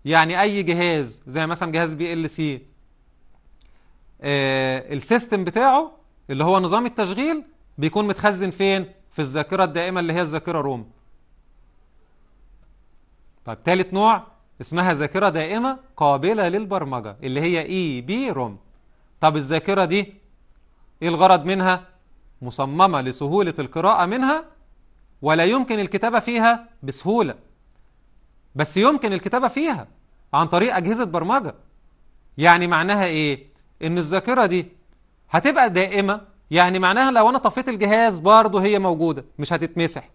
يعني اي جهاز زي مثلا جهاز بي ال سي السيستم بتاعه اللي هو نظام التشغيل بيكون متخزن فين في الذاكره الدائمه اللي هي الذاكره روم طيب ثالث نوع اسمها ذاكره دائمه قابله للبرمجه اللي هي اي بي روم طب الذاكره دي ايه الغرض منها مصممة لسهولة القراءة منها ولا يمكن الكتابة فيها بسهولة بس يمكن الكتابة فيها عن طريق أجهزة برمجة يعني معناها إيه؟ إن الذاكرة دي هتبقى دائمة يعني معناها لو أنا طفيت الجهاز برضه هي موجودة مش هتتمسح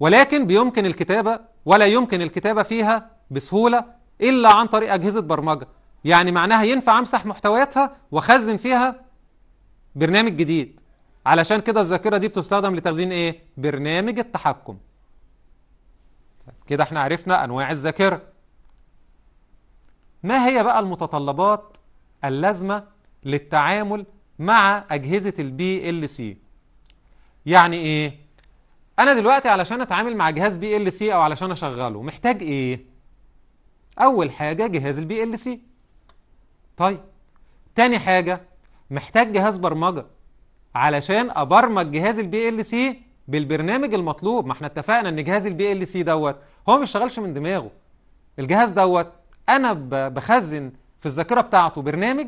ولكن بيمكن الكتابة ولا يمكن الكتابة فيها بسهولة إلا عن طريق أجهزة برمجة يعني معناها ينفع أمسح محتوياتها وأخزن فيها برنامج جديد علشان كده الذاكرة دي بتستخدم لتخزين ايه برنامج التحكم طيب، كده احنا عرفنا انواع الذاكرة ما هي بقى المتطلبات اللازمة للتعامل مع أجهزة البي ال سي يعني ايه انا دلوقتي علشان اتعامل مع جهاز بي ال سي او علشان اشغله محتاج ايه اول حاجة جهاز البي ال سي طيب تاني حاجة محتاج جهاز برمجه علشان ابرمج جهاز البي ال سي بالبرنامج المطلوب ما احنا اتفقنا ان جهاز البي ال سي دوت هو ما بيشتغلش من دماغه الجهاز دوت انا بخزن في الذاكره بتاعته برنامج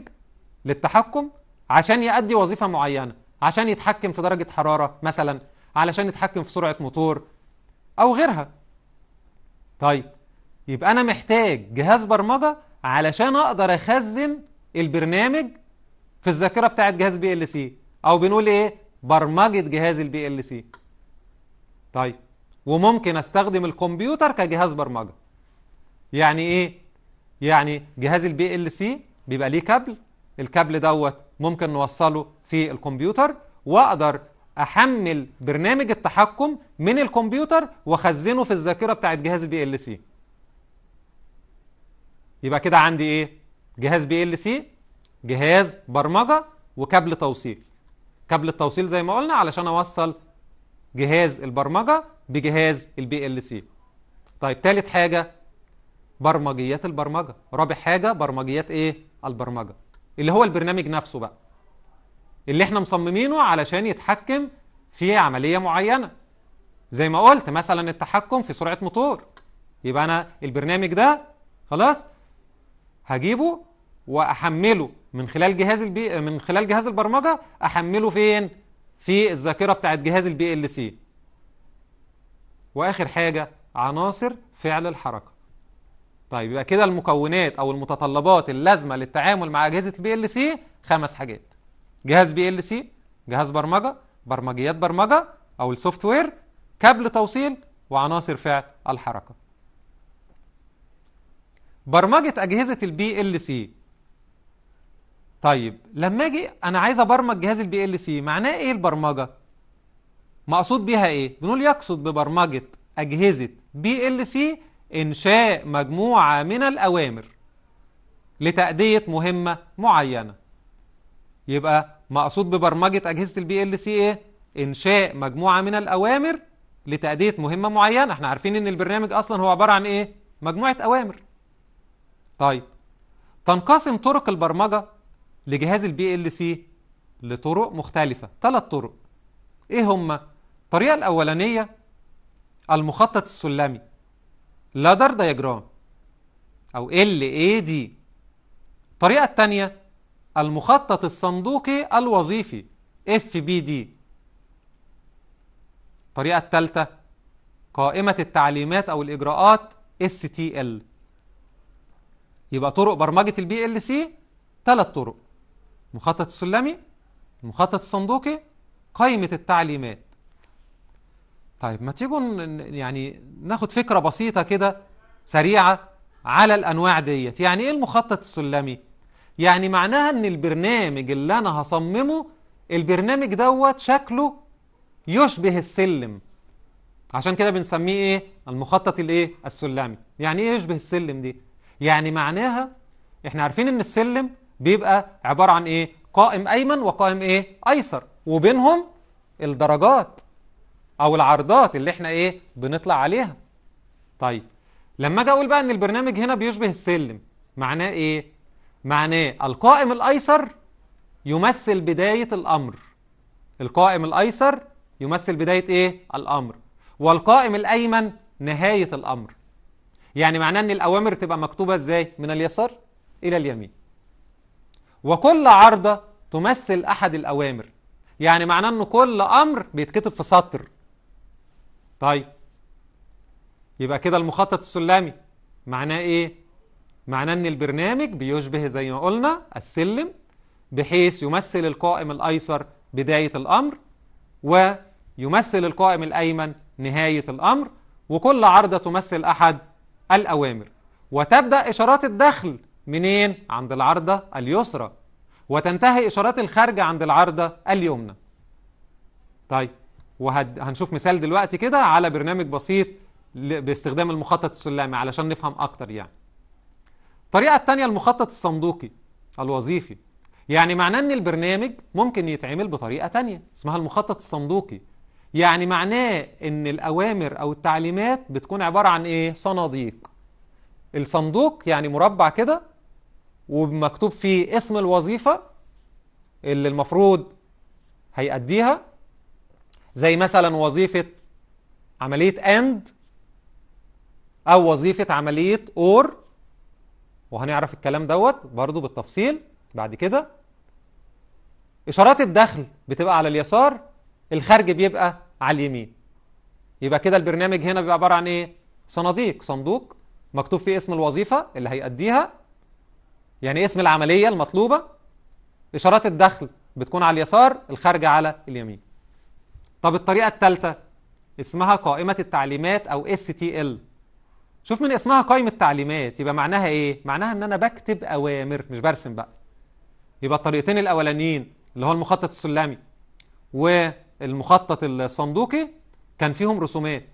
للتحكم عشان يؤدي وظيفه معينه عشان يتحكم في درجه حراره مثلا علشان يتحكم في سرعه موتور او غيرها طيب يبقى انا محتاج جهاز برمجه علشان اقدر اخزن البرنامج في الذاكره بتاعت جهاز بي ال سي او بنقول ايه برمجه جهاز البي ال سي طيب وممكن استخدم الكمبيوتر كجهاز برمجه يعني ايه يعني جهاز البي ال سي بيبقى ليه كابل الكابل دوت ممكن نوصله في الكمبيوتر واقدر احمل برنامج التحكم من الكمبيوتر واخزنه في الذاكره بتاعت جهاز بي ال سي يبقى كده عندي ايه جهاز بي ال سي جهاز برمجه وكابل توصيل كابل التوصيل زي ما قلنا علشان اوصل جهاز البرمجه بجهاز البي ال سي طيب ثالث حاجه برمجيات البرمجه رابع حاجه برمجيات ايه البرمجه اللي هو البرنامج نفسه بقى اللي احنا مصممينه علشان يتحكم في عمليه معينه زي ما قلت مثلا التحكم في سرعه موتور يبقى انا البرنامج ده خلاص هجيبه واحمله من خلال جهاز البي من خلال جهاز البرمجه احمله فين في الذاكره بتاعت جهاز البي ال سي واخر حاجه عناصر فعل الحركه طيب يبقى كده المكونات او المتطلبات اللازمه للتعامل مع اجهزه البي ال سي خمس حاجات جهاز بي ال سي جهاز برمجه برمجيات برمجه او السوفت وير كابل توصيل وعناصر فعل الحركه برمجه اجهزه البي ال سي طيب لما اجي انا عايز ابرمج جهاز البي ال سي معناه ايه البرمجه مقصود بيها ايه بنقول يقصد ببرمجه اجهزه بي ال سي انشاء مجموعه من الاوامر لتاديه مهمه معينه يبقى مقصود ببرمجه اجهزه البي ال سي ايه انشاء مجموعه من الاوامر لتاديه مهمه معينه احنا عارفين ان البرنامج اصلا هو عباره عن ايه مجموعه اوامر طيب تنقسم طرق البرمجه لجهاز البي ال سي لطرق مختلفة ثلاث طرق ايه هما الطريقة الأولانية المخطط السلمي لادر دايجرام أو ال اي دي الطريقة الثانية المخطط الصندوقي الوظيفي اف بي دي الطريقة الثالثة قائمة التعليمات أو الإجراءات STL يبقى طرق برمجة البي ال سي ثلاث طرق المخطط السلمي المخطط الصندوقي قائمة التعليمات طيب ما تيجوا يعني ناخد فكرة بسيطة كده سريعة على الأنواع ديت يعني إيه المخطط السلمي؟ يعني معناها إن البرنامج اللي أنا هصممه البرنامج دوت شكله يشبه السلم عشان كده بنسميه إيه؟ المخطط الإيه؟ السلمي يعني إيه يشبه السلم دي؟ يعني معناها إحنا عارفين إن السلم بيبقى عبارة عن إيه؟ قائم أيمن وقائم إيه؟ أيسر وبينهم الدرجات أو العرضات اللي إحنا إيه؟ بنطلع عليها طيب لما أجي أقول بقى إن البرنامج هنا بيشبه السلم معناه إيه؟ معناه القائم الأيسر يمثل بداية الأمر القائم الأيسر يمثل بداية إيه؟ الأمر والقائم الأيمن نهاية الأمر يعني معناه أن الأوامر تبقى مكتوبة إزاي؟ من اليسار إلى اليمين وكل عرضة تمثل أحد الأوامر يعني معناه أن كل أمر بيتكتب في سطر طيب يبقى كده المخطط السلمي معناه إيه؟ معناه أن البرنامج بيشبه زي ما قلنا السلم بحيث يمثل القائم الأيسر بداية الأمر ويمثل القائم الأيمن نهاية الأمر وكل عرضة تمثل أحد الأوامر وتبدأ إشارات الدخل منين؟ عند العارضة اليسرى وتنتهي إشارات الخارجة عند العارضة اليمنى طيب وهنشوف مثال دلوقتي كده على برنامج بسيط باستخدام المخطط السلامي علشان نفهم أكتر يعني الطريقة الثانية المخطط الصندوقي الوظيفي يعني معناه ان البرنامج ممكن يتعمل بطريقه تانية اسمها المخطط الصندوقي يعني معناه ان الاوامر او التعليمات بتكون عباره عن ايه صناديق الصندوق يعني مربع كده ومكتوب فيه اسم الوظيفة اللي المفروض هيأديها زي مثلا وظيفة عملية AND أو وظيفة عملية OR وهنعرف الكلام دوت برضو بالتفصيل بعد كده إشارات الدخل بتبقى على اليسار الخارج بيبقى على اليمين يبقى كده البرنامج هنا بيبقى عبارة عن إيه؟ صناديق صندوق مكتوب فيه اسم الوظيفة اللي هيأديها يعني اسم العملية المطلوبة إشارات الدخل بتكون على اليسار الخارجة على اليمين طب الطريقة الثالثة اسمها قائمة التعليمات أو STL شوف من اسمها قائمة تعليمات يبقى معناها إيه؟ معناها إن أنا بكتب أوامر مش برسم بقى يبقى الطريقتين الأولانيين اللي هو المخطط السلمي والمخطط الصندوقي كان فيهم رسومات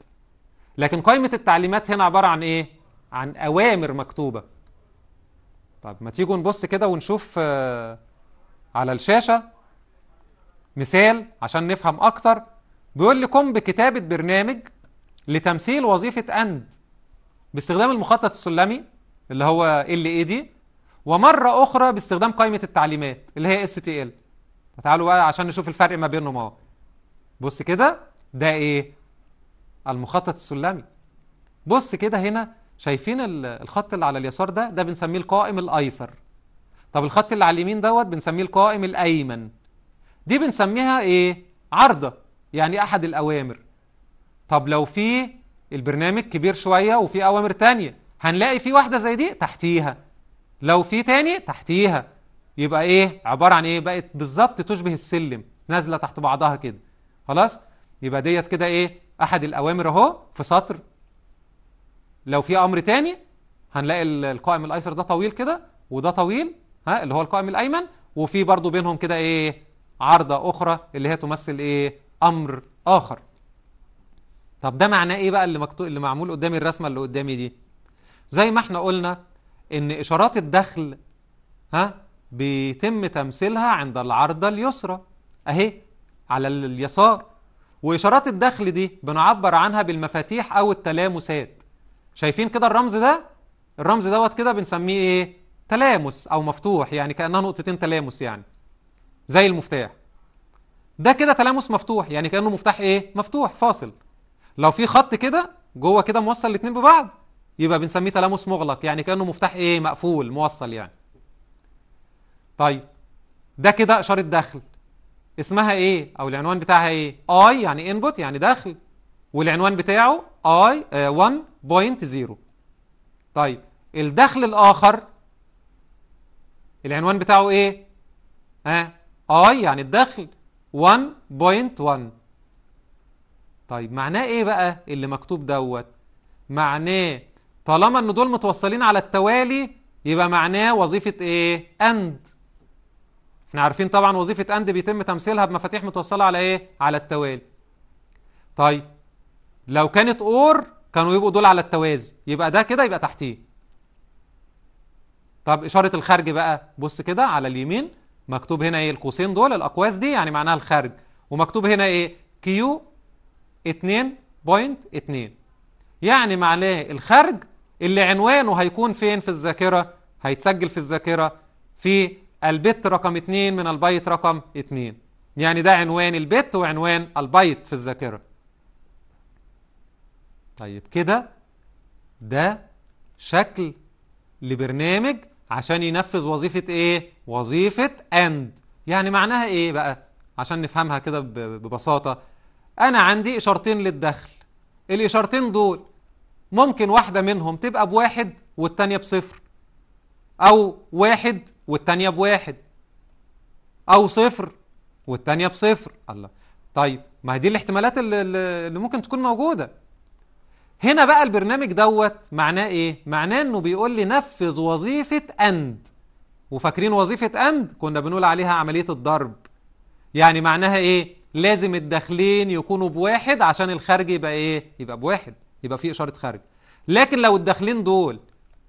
لكن قائمة التعليمات هنا عبارة عن إيه؟ عن أوامر مكتوبة طب ما تيجوا نبص كده ونشوف آه، على الشاشة مثال عشان نفهم أكتر بيقول لي قم بكتابة برنامج لتمثيل وظيفة أند باستخدام المخطط السلمي اللي هو ال اي دي ومرة أخرى باستخدام قائمة التعليمات اللي هي اس تي ال تعالوا بقى عشان نشوف الفرق ما بينهم اهو بص كده ده ايه المخطط السلمي بص كده هنا شايفين الخط اللي على اليسار ده ده بنسميه القائم الايسر طب الخط اللي على اليمين دوت بنسميه القائم الايمن دي بنسميها ايه عرضه يعني احد الاوامر طب لو في البرنامج كبير شويه وفي اوامر تانية هنلاقي في واحده زي دي تحتيها لو في تاني تحتيها يبقى ايه عباره عن ايه بقت بالظبط تشبه السلم نازله تحت بعضها كده خلاص يبقى ديت كده ايه احد الاوامر اهو في سطر لو في امر تاني هنلاقي القائم الايسر ده طويل كده وده طويل ها اللي هو القائم الايمن وفي برضو بينهم كده ايه عارضه اخرى اللي هي تمثل ايه امر اخر طب ده معناه ايه بقى اللي مكتوب اللي معمول قدامي الرسمه اللي قدامي دي زي ما احنا قلنا ان اشارات الدخل ها بيتم تمثيلها عند العارضه اليسرى اهي على اليسار واشارات الدخل دي بنعبر عنها بالمفاتيح او التلامسات شايفين كده الرمز ده الرمز دوت كده بنسميه ايه تلامس او مفتوح يعني كانها نقطتين تلامس يعني زي المفتاح ده كده تلامس مفتوح يعني كانه مفتاح ايه مفتوح فاصل لو في خط كده جوه كده موصل الاثنين ببعض يبقى بنسميه تلامس مغلق يعني كانه مفتاح ايه مقفول موصل يعني طيب ده كده اشاره دخل اسمها ايه او العنوان بتاعها ايه اي يعني انبوت يعني دخل والعنوان بتاعه اي آه، 1.0 طيب الدخل الاخر العنوان بتاعه ايه ها اي يعني الدخل 1.1 طيب معناه ايه بقى اللي مكتوب دوت معناه طالما ان دول متوصلين على التوالي يبقى معناه وظيفه ايه اند احنا عارفين طبعا وظيفه اند بيتم تمثيلها بمفاتيح متوصله على ايه على التوالي طيب لو كانت اور كانوا يبقوا دول على التوازي يبقى ده كده يبقى تحتيه طب اشاره الخارج بقى بص كده على اليمين مكتوب هنا ايه القوسين دول الاقواس دي يعني معناها الخارج ومكتوب هنا ايه كيو 2.2 يعني معناه الخارج اللي عنوانه هيكون فين في الذاكره هيتسجل في الذاكره في البت رقم 2 من البايت رقم 2 يعني ده عنوان البت وعنوان البايت في الذاكره طيب كده ده شكل لبرنامج عشان ينفذ وظيفة ايه؟ وظيفة and يعني معناها ايه بقى؟ عشان نفهمها كده ببساطة انا عندي اشارتين للدخل الاشارتين دول ممكن واحدة منهم تبقى بواحد والتانية بصفر او واحد والتانية بواحد او صفر والتانية بصفر الله طيب ما هي دي الاحتمالات اللي, اللي ممكن تكون موجودة هنا بقى البرنامج دوت معناه ايه معناه انه بيقول لي نفذ وظيفه اند وفاكرين وظيفه اند كنا بنقول عليها عمليه الضرب يعني معناها ايه لازم الداخلين يكونوا بواحد عشان الخارج يبقى ايه يبقى بواحد يبقى في اشاره خارج لكن لو الداخلين دول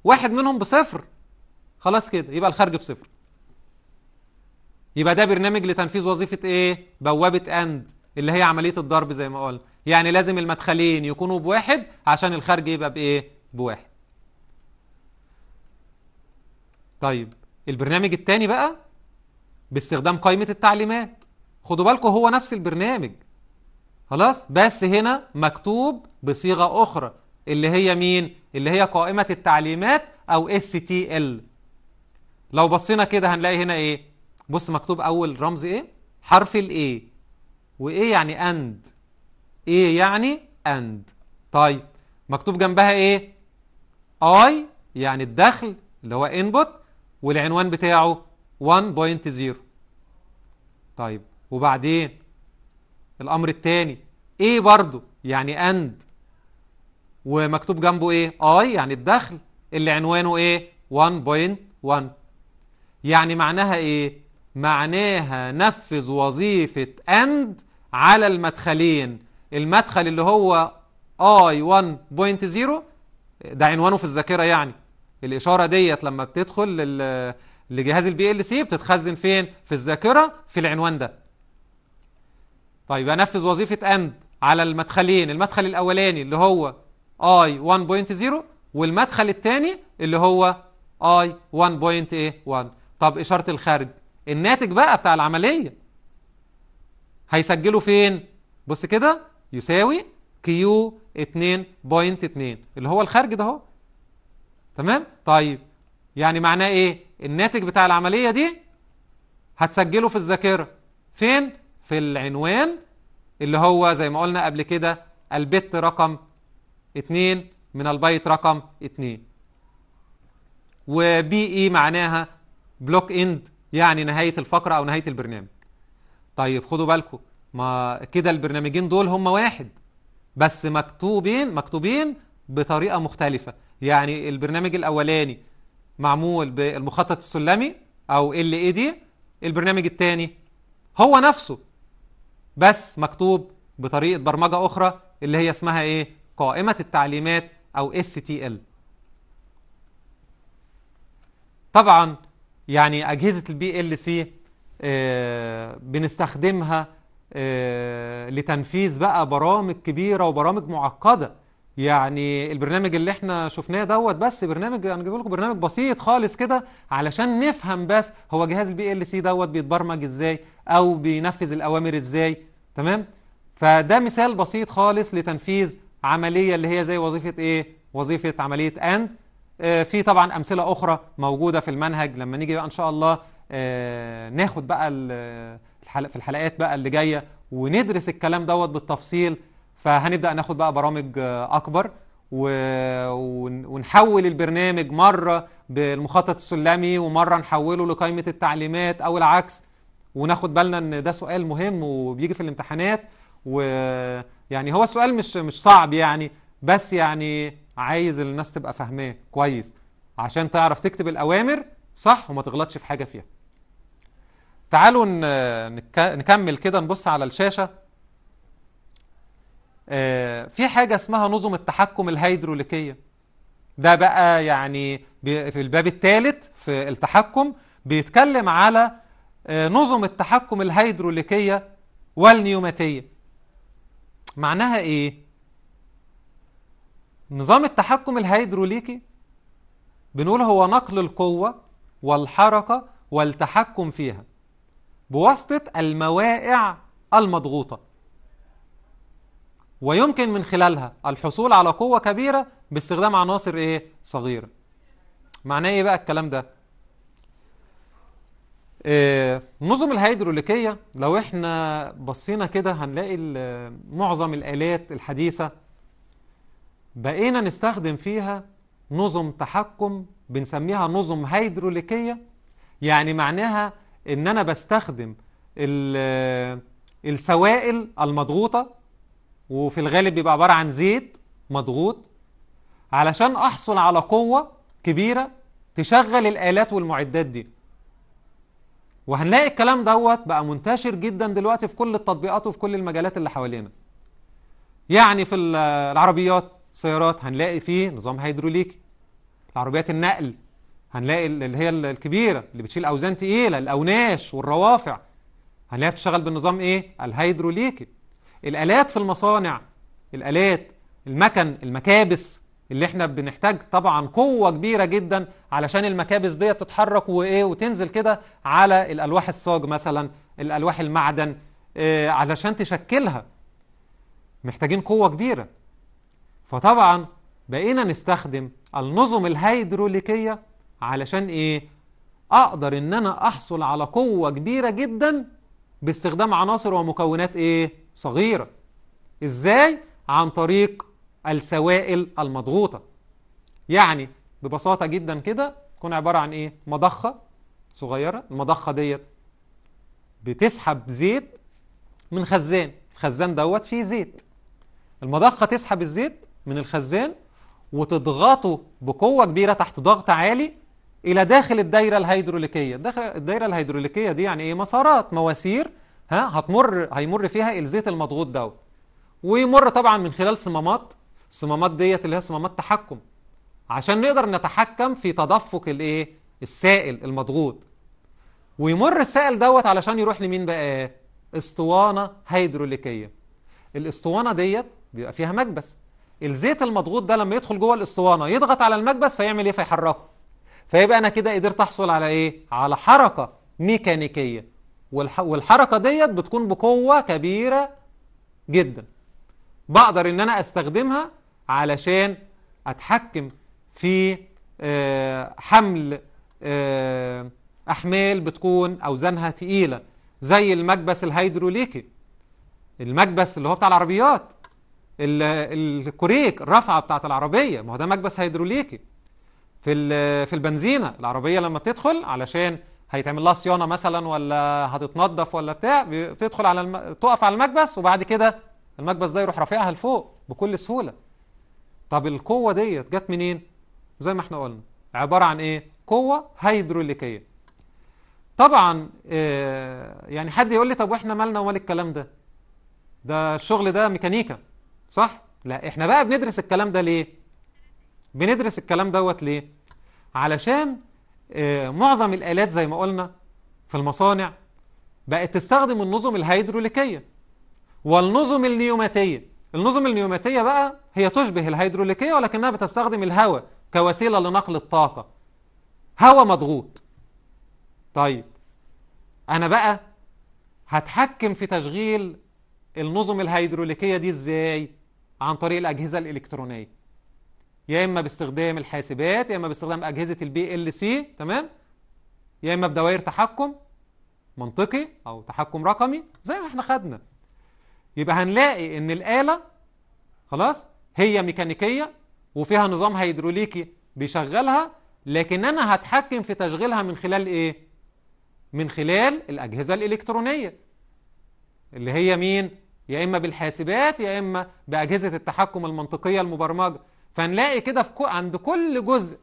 واحد منهم بصفر خلاص كده يبقى الخارج بصفر يبقى ده برنامج لتنفيذ وظيفه ايه بوابه اند اللي هي عمليه الضرب زي ما قلنا يعني لازم المدخلين يكونوا بواحد عشان الخارج يبقى بايه بواحد طيب البرنامج الثاني بقى باستخدام قائمه التعليمات خدوا بالكم هو نفس البرنامج خلاص بس هنا مكتوب بصيغه اخرى اللي هي مين اللي هي قائمه التعليمات او اس تي ال لو بصينا كده هنلاقي هنا ايه بص مكتوب اول رمز ايه حرف الايه وايه يعني اند ايه يعني اند طيب مكتوب جنبها ايه اي يعني الدخل اللي هو انبوت والعنوان بتاعه 1.0 طيب وبعدين الامر الثاني ايه برضو يعني اند ومكتوب جنبه ايه اي يعني الدخل اللي عنوانه ايه 1.1 يعني معناها ايه معناها نفذ وظيفه اند على المدخلين المدخل اللي هو اي 1.0 ده عنوانه في الذاكره يعني الاشاره ديت لما بتدخل لل... لجهاز البي ال سي بتتخزن فين في الذاكره في العنوان ده طيب انفذ وظيفه اند على المدخلين المدخل الاولاني اللي هو اي 1.0 والمدخل الثاني اللي هو اي 1.1 طب اشاره الخارج الناتج بقى بتاع العمليه هيسجله فين بص كده يساوي كيو 2.2 اللي هو الخارج ده هو تمام طيب يعني معناه ايه الناتج بتاع العمليه دي هتسجله في الذاكره فين في العنوان اللي هو زي ما قلنا قبل كده البت رقم 2 من البايت رقم 2 وبي اي معناها بلوك اند يعني نهايه الفقره او نهايه البرنامج طيب خدوا بالكم ما كده البرنامجين دول هم واحد بس مكتوبين مكتوبين بطريقه مختلفه يعني البرنامج الاولاني معمول بالمخطط السلمي او ال اي دي البرنامج الثاني هو نفسه بس مكتوب بطريقه برمجه اخرى اللي هي اسمها ايه قائمه التعليمات او اس تي ال طبعا يعني اجهزه البي ال سي آه، بنستخدمها آه، لتنفيذ بقى برامج كبيره وبرامج معقده يعني البرنامج اللي احنا شفناه دوت بس برنامج انا جايب لكم برنامج بسيط خالص كده علشان نفهم بس هو جهاز البي ال سي دوت بيتبرمج ازاي او بينفذ الاوامر ازاي تمام فده مثال بسيط خالص لتنفيذ عمليه اللي هي زي وظيفه ايه وظيفه عمليه اند آه، في طبعا امثله اخرى موجوده في المنهج لما نيجي بقى ان شاء الله آه، ناخد بقى في الحلقات بقى اللي جايه وندرس الكلام دوت بالتفصيل فهنبدا ناخد بقى برامج اكبر ونحول البرنامج مره بالمخطط السلمي ومره نحوله لقائمه التعليمات او العكس وناخد بالنا ان ده سؤال مهم وبيجي في الامتحانات ويعني هو السؤال مش مش صعب يعني بس يعني عايز الناس تبقى فاهماه كويس عشان تعرف تكتب الاوامر صح وما تغلطش في حاجه فيها تعالوا نكمل كده نبص على الشاشة آه، في حاجة اسمها نظم التحكم الهيدروليكية ده بقى يعني في الباب الثالث في التحكم بيتكلم على آه، نظم التحكم الهيدروليكية والنيوماتية معناها ايه؟ نظام التحكم الهيدروليكي بنقول هو نقل القوة والحركة والتحكم فيها بواسطة الموائع المضغوطة ويمكن من خلالها الحصول على قوة كبيرة باستخدام عناصر ايه صغيرة معناه ايه بقى الكلام ده النظم آه، الهيدروليكية لو احنا بصينا كده هنلاقي معظم الآلات الحديثة بقينا نستخدم فيها نظم تحكم بنسميها نظم هيدروليكية يعني معناها ان انا بستخدم السوائل المضغوطه وفي الغالب بيبقى عباره عن زيت مضغوط علشان احصل على قوه كبيره تشغل الالات والمعدات دي وهنلاقي الكلام دوت بقى منتشر جدا دلوقتي في كل التطبيقات وفي كل المجالات اللي حوالينا يعني في العربيات السيارات هنلاقي فيه نظام هيدروليكي العربيات النقل هنلاقي اللي هي الكبيرة اللي بتشيل أوزان تقيلة الأوناش والروافع هنلاقيها بتشتغل بالنظام إيه؟ الهيدروليكي الآلات في المصانع الآلات المكن المكابس اللي احنا بنحتاج طبعا قوة كبيرة جدا علشان المكابس دي تتحرك وإيه وتنزل كده على الألواح الصاج مثلا الألواح المعدن إيه علشان تشكلها محتاجين قوة كبيرة فطبعا بقينا نستخدم النظم الهيدروليكية علشان ايه اقدر ان انا احصل على قوة كبيرة جدا باستخدام عناصر ومكونات ايه صغيرة ازاي عن طريق السوائل المضغوطة يعني ببساطة جدا كده تكون عبارة عن ايه مضخة صغيرة المضخة ديت بتسحب زيت من خزان الخزان دوت فيه زيت المضخة تسحب الزيت من الخزان وتضغطه بقوة كبيرة تحت ضغط عالي الى داخل الدايره الهيدروليكيه داخل الدايره الهيدروليكيه دي يعني ايه مسارات مواسير ها هتمر هيمر فيها الزيت المضغوط دوت ويمر طبعا من خلال صمامات الصمامات ديت اللي هي صمامات تحكم عشان نقدر نتحكم في تدفق الايه السائل المضغوط ويمر السائل دوت علشان يروح لمين بقى اسطوانه هيدروليكيه الاسطوانه ديت بيبقى فيها مكبس الزيت المضغوط ده لما يدخل جوه الاسطوانه يضغط على المكبس فيعمل ايه فيحركه فيبقى انا كده قدرت احصل على ايه على حركه ميكانيكيه والح... والحركه ديت بتكون بقوه كبيره جدا بقدر ان انا استخدمها علشان اتحكم في آه، حمل آه، احمال بتكون اوزانها تقيله زي المكبس الهيدروليكي المكبس اللي هو بتاع العربيات الكوريك الرفعه بتاعت العربيه ما هو ده مكبس هيدروليكي في في البنزينه العربيه لما بتدخل علشان هيتعمل لها صيانه مثلا ولا هتتنضف ولا بتاع بتدخل على الم... تقف على المكبس وبعد كده المكبس ده يروح رافعها لفوق بكل سهوله طب القوه ديت جت منين زي ما احنا قلنا عباره عن ايه قوه هيدروليكيه طبعا إيه يعني حد يقول لي طب واحنا مالنا ومال الكلام ده ده الشغل ده ميكانيكا صح لا احنا بقى بندرس الكلام ده ليه بندرس الكلام دوت ليه؟ علشان آه، معظم الآلات زي ما قلنا في المصانع بقت تستخدم النظم الهيدروليكية والنظم النيوماتية النظم النيوماتية بقى هي تشبه الهيدروليكية ولكنها بتستخدم الهواء كوسيلة لنقل الطاقة هواء مضغوط طيب أنا بقى هتحكم في تشغيل النظم الهيدروليكية دي إزاي؟ عن طريق الأجهزة الإلكترونية يا اما باستخدام الحاسبات يا اما باستخدام اجهزه البي ال سي تمام يا اما بدوائر تحكم منطقي او تحكم رقمي زي ما احنا خدنا يبقى هنلاقي ان الاله خلاص هي ميكانيكيه وفيها نظام هيدروليكي بيشغلها لكن انا هتحكم في تشغيلها من خلال ايه من خلال الاجهزه الالكترونيه اللي هي مين يا اما بالحاسبات يا اما باجهزه التحكم المنطقيه المبرمجه فنلاقي كده في عند كل جزء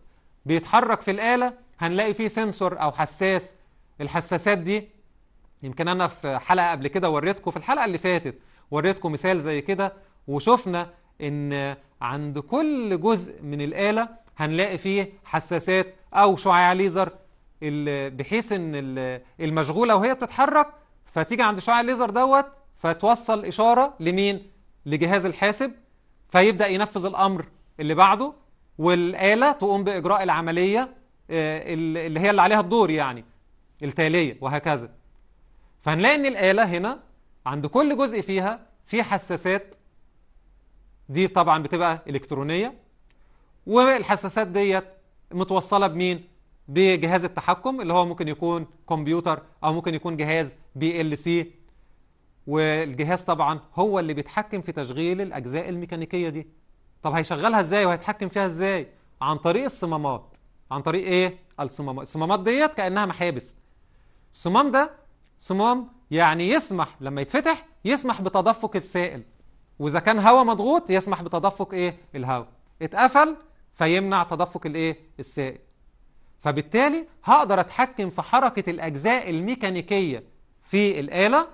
بيتحرك في الآلة هنلاقي فيه سنسور أو حساس الحساسات دي يمكن أنا في حلقة قبل كده وريتكم في الحلقة اللي فاتت وريتكم مثال زي كده وشفنا إن عند كل جزء من الآلة هنلاقي فيه حساسات أو شعاع ليزر بحيث إن المشغولة وهي بتتحرك فتيجي عند شعاع الليزر دوت فتوصل إشارة لمين؟ لجهاز الحاسب فيبدأ ينفذ الأمر اللي بعده والآلة تقوم بإجراء العملية آه، اللي هي اللي عليها الدور يعني التالية وهكذا فهنلاقي ان الآلة هنا عند كل جزء فيها في حساسات دي طبعا بتبقى إلكترونية والحساسات ديت متوصلة بمين؟ بجهاز التحكم اللي هو ممكن يكون كمبيوتر أو ممكن يكون جهاز بي ال سي والجهاز طبعا هو اللي بيتحكم في تشغيل الأجزاء الميكانيكية دي طب هيشغلها ازاي وهيتحكم فيها ازاي عن طريق الصمامات عن طريق ايه الصمامات الصمامات ديت كانها محابس الصمام ده صمام يعني يسمح لما يتفتح يسمح بتدفق السائل واذا كان هواء مضغوط يسمح بتدفق ايه الهواء اتقفل فيمنع تدفق الايه السائل فبالتالي هقدر اتحكم في حركه الاجزاء الميكانيكيه في الاله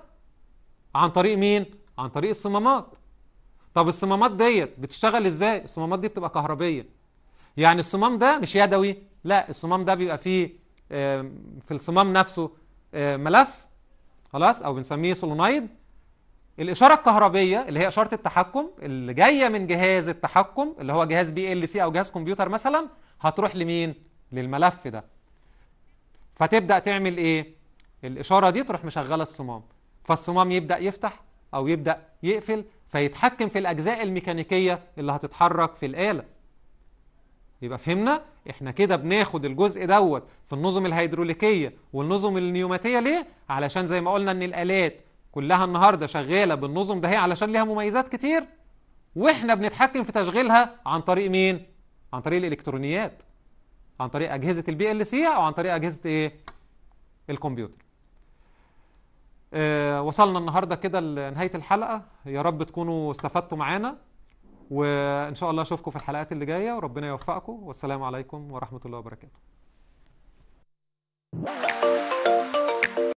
عن طريق مين عن طريق الصمامات طب الصمامات ديت بتشتغل ازاي الصمامات دي بتبقى كهربيه يعني الصمام ده مش يدوي لا الصمام ده بيبقى فيه آه، في الصمام نفسه آه، ملف خلاص او بنسميه سولونايد الاشاره الكهربيه اللي هي اشاره التحكم اللي جايه من جهاز التحكم اللي هو جهاز بي ال سي او جهاز كمبيوتر مثلا هتروح لمين للملف ده فتبدا تعمل ايه الاشاره دي تروح مشغله الصمام فالصمام يبدا يفتح او يبدا يقفل فيتحكم في الأجزاء الميكانيكية اللي هتتحرك في الآلة يبقى فهمنا احنا كده بناخد الجزء دوت في النظم الهيدروليكيه والنظم النيوماتيه ليه علشان زي ما قلنا ان الالات كلها النهارده شغاله بالنظم ده هي علشان ليها مميزات كتير واحنا بنتحكم في تشغيلها عن طريق مين عن طريق الالكترونيات عن طريق اجهزه البي ال سي او عن طريق اجهزه ايه الكمبيوتر آه، وصلنا النهارده كده لنهايه الحلقه يا رب تكونوا استفدتوا معانا وان شاء الله اشوفكم في الحلقات اللي جايه وربنا يوفقكم والسلام عليكم ورحمه الله وبركاته